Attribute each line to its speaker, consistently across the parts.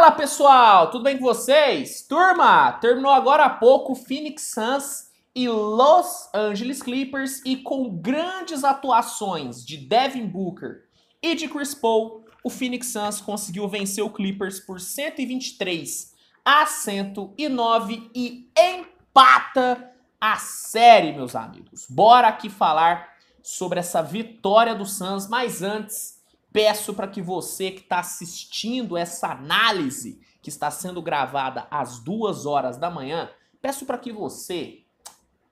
Speaker 1: Fala pessoal, tudo bem com vocês? Turma, terminou agora há pouco Phoenix Suns e Los Angeles Clippers e com grandes atuações de Devin Booker e de Chris Paul, o Phoenix Suns conseguiu vencer o Clippers por 123 a 109 e empata a série, meus amigos. Bora aqui falar sobre essa vitória do Suns, mas antes Peço para que você que está assistindo essa análise que está sendo gravada às duas horas da manhã, peço para que você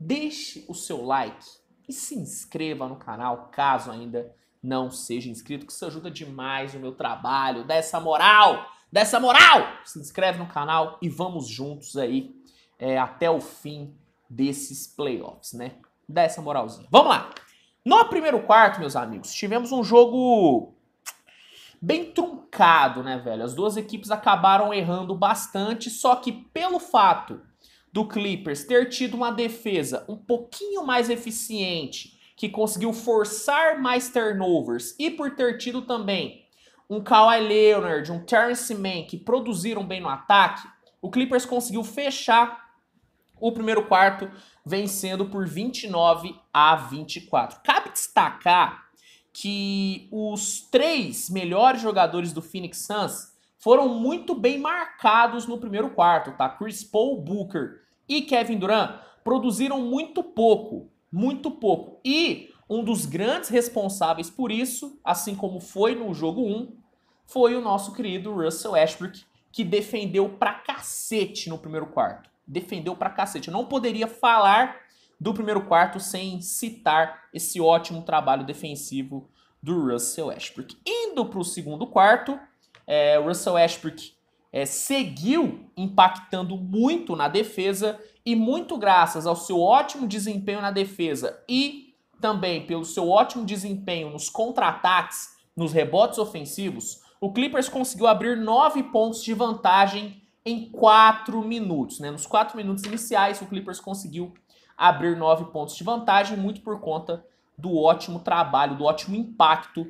Speaker 1: deixe o seu like e se inscreva no canal caso ainda não seja inscrito, que isso ajuda demais o meu trabalho. Dá essa moral, dá essa moral! Se inscreve no canal e vamos juntos aí é, até o fim desses playoffs, né? Dá essa moralzinha. Vamos lá! No primeiro quarto, meus amigos, tivemos um jogo bem truncado, né, velho? As duas equipes acabaram errando bastante, só que pelo fato do Clippers ter tido uma defesa um pouquinho mais eficiente, que conseguiu forçar mais turnovers e por ter tido também um Kawhi Leonard, um Terrence Mann que produziram bem no ataque, o Clippers conseguiu fechar o primeiro quarto vencendo por 29 a 24. Cabe destacar que os três melhores jogadores do Phoenix Suns foram muito bem marcados no primeiro quarto, tá? Chris Paul, Booker e Kevin Durant produziram muito pouco, muito pouco. E um dos grandes responsáveis por isso, assim como foi no jogo 1, foi o nosso querido Russell Westbrook, que defendeu pra cacete no primeiro quarto. Defendeu pra cacete. Eu não poderia falar do primeiro quarto sem citar esse ótimo trabalho defensivo do Russell Westbrook. Indo para o segundo quarto, é, Russell Westbrook é, seguiu impactando muito na defesa e muito graças ao seu ótimo desempenho na defesa e também pelo seu ótimo desempenho nos contra-ataques, nos rebotes ofensivos, o Clippers conseguiu abrir nove pontos de vantagem em quatro minutos. Né? Nos quatro minutos iniciais, o Clippers conseguiu abrir nove pontos de vantagem, muito por conta do ótimo trabalho, do ótimo impacto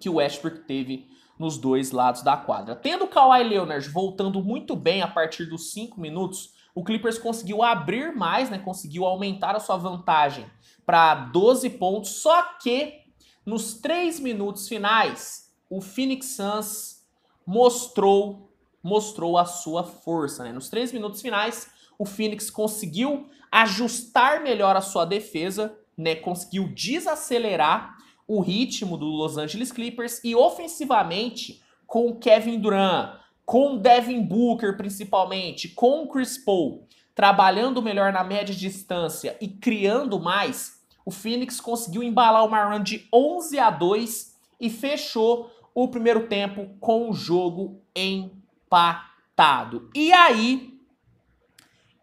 Speaker 1: que o Westbrook teve nos dois lados da quadra. Tendo o Kawhi Leonard voltando muito bem a partir dos cinco minutos, o Clippers conseguiu abrir mais, né? Conseguiu aumentar a sua vantagem para 12 pontos. Só que nos três minutos finais, o Phoenix Suns mostrou mostrou a sua força, né? Nos três minutos finais, o Phoenix conseguiu ajustar melhor a sua defesa, né? Conseguiu desacelerar o ritmo do Los Angeles Clippers e ofensivamente com o Kevin Durant, com o Devin Booker principalmente, com o Chris Paul, trabalhando melhor na média distância e criando mais, o Phoenix conseguiu embalar uma run de 11 a 2 e fechou o primeiro tempo com o jogo empatado. E aí,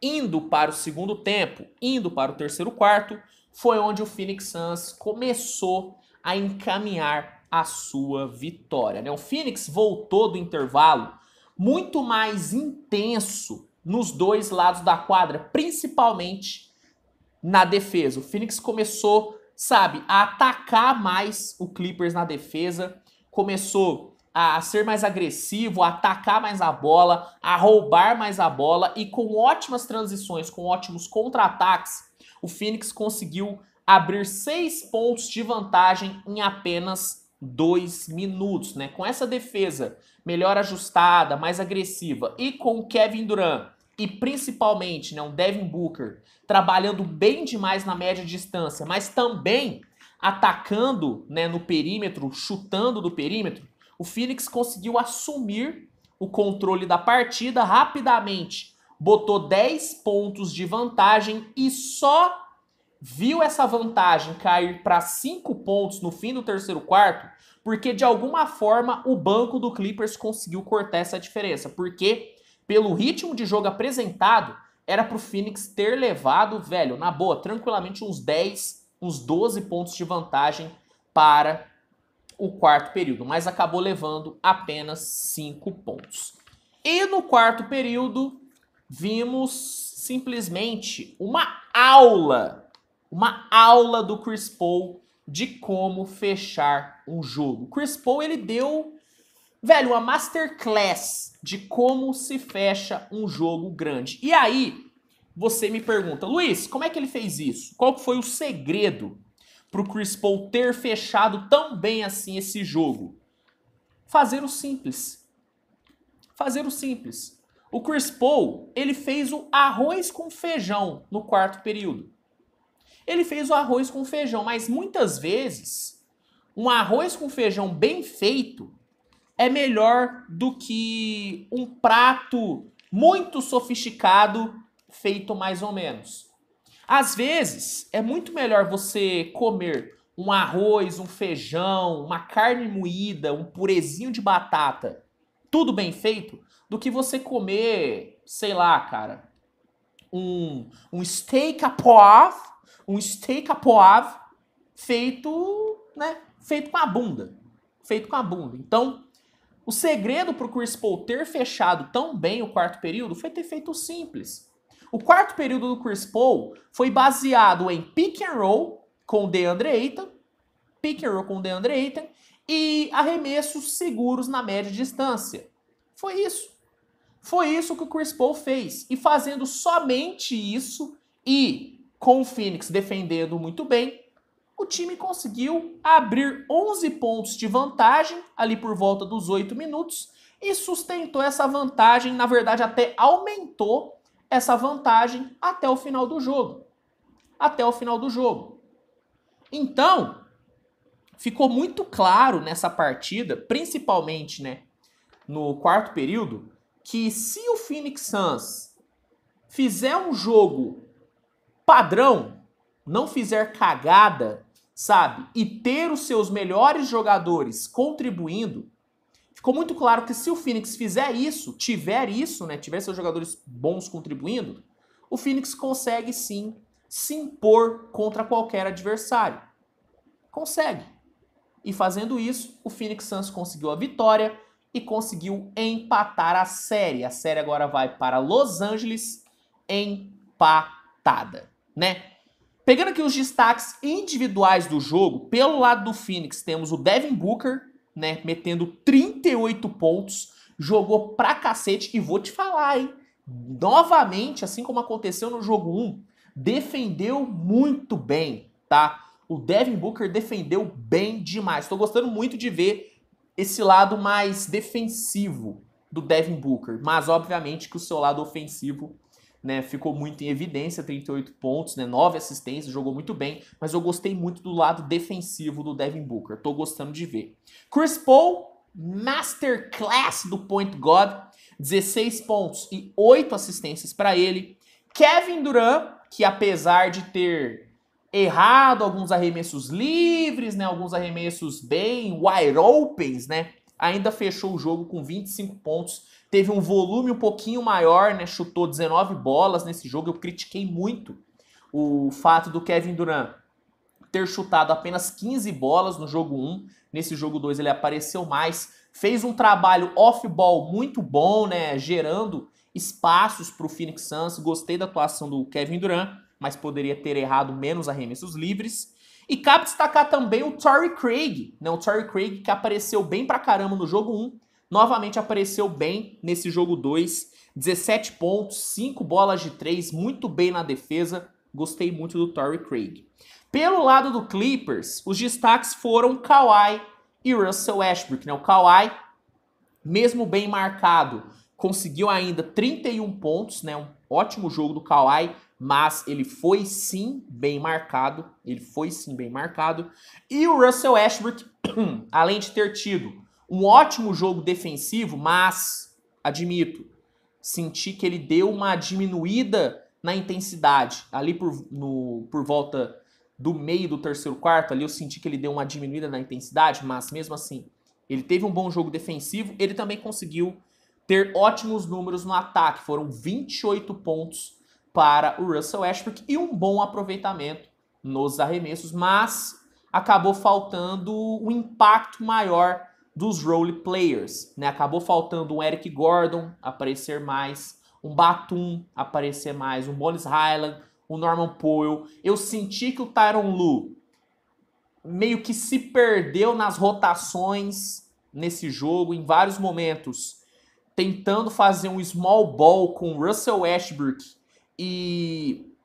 Speaker 1: Indo para o segundo tempo, indo para o terceiro quarto, foi onde o Phoenix Suns começou a encaminhar a sua vitória. Né? O Phoenix voltou do intervalo muito mais intenso nos dois lados da quadra, principalmente na defesa. O Phoenix começou, sabe, a atacar mais o Clippers na defesa, começou a ser mais agressivo, a atacar mais a bola, a roubar mais a bola e com ótimas transições, com ótimos contra-ataques, o Phoenix conseguiu abrir seis pontos de vantagem em apenas dois minutos, né? Com essa defesa melhor ajustada, mais agressiva e com o Kevin Durant e principalmente, né, o Devin Booker trabalhando bem demais na média distância, mas também atacando, né, no perímetro, chutando do perímetro, o Phoenix conseguiu assumir o controle da partida rapidamente, botou 10 pontos de vantagem e só viu essa vantagem cair para 5 pontos no fim do terceiro quarto, porque de alguma forma o banco do Clippers conseguiu cortar essa diferença, porque pelo ritmo de jogo apresentado, era para o Phoenix ter levado, velho, na boa, tranquilamente uns 10, uns 12 pontos de vantagem para o quarto período, mas acabou levando apenas cinco pontos. E no quarto período, vimos simplesmente uma aula, uma aula do Chris Paul de como fechar um jogo. O Chris Paul, ele deu, velho, uma masterclass de como se fecha um jogo grande. E aí, você me pergunta, Luiz, como é que ele fez isso? Qual foi o segredo para o Chris Paul ter fechado tão bem assim esse jogo? Fazer o simples. Fazer o simples. O Chris Paul, ele fez o arroz com feijão no quarto período. Ele fez o arroz com feijão, mas muitas vezes um arroz com feijão bem feito é melhor do que um prato muito sofisticado feito mais ou menos. Às vezes, é muito melhor você comer um arroz, um feijão, uma carne moída, um purezinho de batata, tudo bem feito, do que você comer, sei lá, cara, um, um steak à poivre, um steak à poivre feito, né, feito com a bunda, feito com a bunda. Então, o segredo para o Chris Paul ter fechado tão bem o quarto período foi ter feito o simples. O quarto período do Chris Paul foi baseado em pick and roll com o DeAndre Ayton, pick and roll com o DeAndre Ayton e arremessos seguros na média distância. Foi isso. Foi isso que o Chris Paul fez. E fazendo somente isso e com o Phoenix defendendo muito bem, o time conseguiu abrir 11 pontos de vantagem ali por volta dos 8 minutos e sustentou essa vantagem, na verdade até aumentou essa vantagem até o final do jogo. Até o final do jogo. Então, ficou muito claro nessa partida, principalmente né, no quarto período, que se o Phoenix Suns fizer um jogo padrão, não fizer cagada, sabe, e ter os seus melhores jogadores contribuindo, Ficou muito claro que se o Phoenix fizer isso, tiver isso, né, tiver seus jogadores bons contribuindo, o Phoenix consegue sim se impor contra qualquer adversário. Consegue. E fazendo isso, o Phoenix Suns conseguiu a vitória e conseguiu empatar a série. A série agora vai para Los Angeles empatada, né? Pegando aqui os destaques individuais do jogo, pelo lado do Phoenix temos o Devin Booker, né? Metendo 38 pontos, jogou pra cacete e vou te falar, hein? Novamente, assim como aconteceu no jogo 1, defendeu muito bem, tá? O Devin Booker defendeu bem demais. Tô gostando muito de ver esse lado mais defensivo do Devin Booker, mas obviamente que o seu lado ofensivo né, ficou muito em evidência, 38 pontos, né, 9 assistências, jogou muito bem, mas eu gostei muito do lado defensivo do Devin Booker, tô gostando de ver. Chris Paul, masterclass do point god, 16 pontos e 8 assistências para ele. Kevin Durant, que apesar de ter errado alguns arremessos livres, né, alguns arremessos bem wide opens, né, ainda fechou o jogo com 25 pontos. Teve um volume um pouquinho maior, né? Chutou 19 bolas nesse jogo. Eu critiquei muito o fato do Kevin Durant ter chutado apenas 15 bolas no jogo 1. Nesse jogo 2 ele apareceu mais. Fez um trabalho off-ball muito bom, né? Gerando espaços para o Phoenix Suns. Gostei da atuação do Kevin Durant, mas poderia ter errado menos arremessos livres. E cabe destacar também o Torrey Craig, né? O Torrey Craig que apareceu bem pra caramba no jogo 1, novamente apareceu bem nesse jogo 2, 17 pontos, 5 bolas de 3, muito bem na defesa. Gostei muito do Torrey Craig. Pelo lado do Clippers, os destaques foram Kawhi e Russell Westbrook, né? O Kawhi, mesmo bem marcado, conseguiu ainda 31 pontos, né? Um ótimo jogo do Kawhi, mas ele foi sim bem marcado, ele foi sim bem marcado. E o Russell Westbrook, além de ter tido um ótimo jogo defensivo, mas admito, senti que ele deu uma diminuída na intensidade ali por, no, por volta do meio do terceiro quarto, ali eu senti que ele deu uma diminuída na intensidade, mas mesmo assim, ele teve um bom jogo defensivo, ele também conseguiu ter ótimos números no ataque, foram 28 pontos para o Russell Westbrook e um bom aproveitamento nos arremessos, mas acabou faltando um impacto maior dos role players, né? Acabou faltando um Eric Gordon aparecer mais, um Batum aparecer mais, um Bonis Highland, um Norman Powell. Eu senti que o Tyron Lu meio que se perdeu nas rotações nesse jogo, em vários momentos, tentando fazer um small ball com Russell Westbrook e,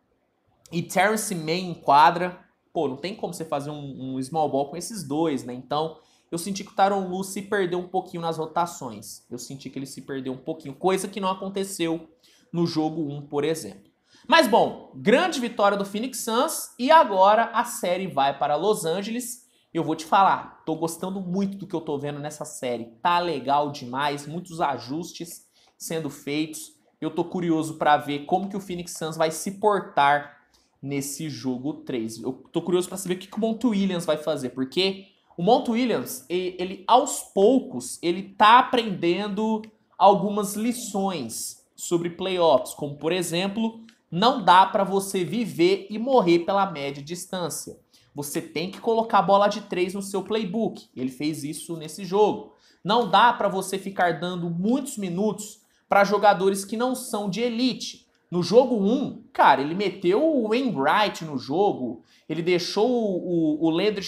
Speaker 1: e Terrence May em quadra, pô, não tem como você fazer um, um small ball com esses dois, né? Então, eu senti que o Taron Lu se perdeu um pouquinho nas rotações. Eu senti que ele se perdeu um pouquinho, coisa que não aconteceu no jogo 1, por exemplo. Mas bom, grande vitória do Phoenix Suns e agora a série vai para Los Angeles. Eu vou te falar, tô gostando muito do que eu tô vendo nessa série. Tá legal demais, muitos ajustes sendo feitos. Eu tô curioso para ver como que o Phoenix Suns vai se portar nesse jogo 3. Eu tô curioso para saber o que, que o Monte Williams vai fazer, porque o Monte Williams, ele, ele aos poucos, ele tá aprendendo algumas lições sobre playoffs, como por exemplo, não dá para você viver e morrer pela média distância. Você tem que colocar a bola de três no seu playbook. Ele fez isso nesse jogo. Não dá para você ficar dando muitos minutos para jogadores que não são de elite. No jogo 1, cara, ele meteu o Wright no jogo, ele deixou o, o, o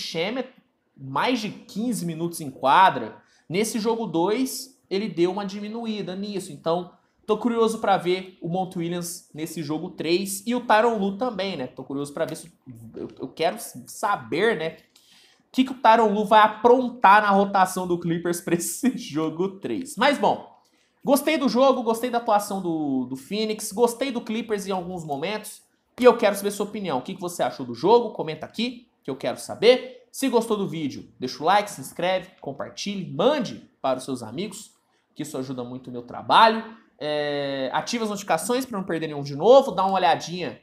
Speaker 1: mais de 15 minutos em quadra. Nesse jogo 2, ele deu uma diminuída nisso. Então, tô curioso para ver o Mont Williams nesse jogo 3 e o Tyron Lu também, né? Tô curioso para ver se eu, eu, quero saber, né, o que, que o Tyron Lu vai aprontar na rotação do Clippers para esse jogo 3. Mas bom, Gostei do jogo, gostei da atuação do, do Phoenix, gostei do Clippers em alguns momentos. E eu quero saber sua opinião. O que, você achou do jogo? Comenta aqui, que eu quero saber. Se gostou do vídeo, deixa o like, se inscreve, compartilhe, mande para os seus amigos, que isso ajuda muito o meu trabalho. É, ativa as notificações para não perder nenhum de novo. Dá uma olhadinha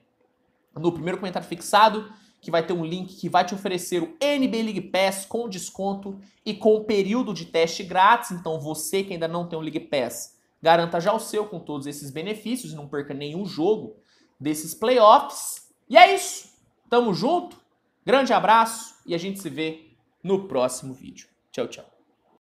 Speaker 1: no primeiro comentário fixado, que vai ter um link que vai te oferecer o NBA League Pass com desconto e com período de teste grátis. Então você que ainda não tem o League Pass Garanta já o seu com todos esses benefícios e não perca nenhum jogo desses playoffs. E é isso. Tamo junto. Grande abraço e a gente se vê no próximo vídeo. Tchau, tchau.